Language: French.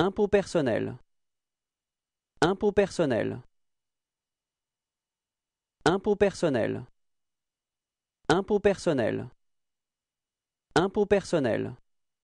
Impôt personnel. Impôt personnel. Impôt personnel. Impôt personnel. Impôt personnel.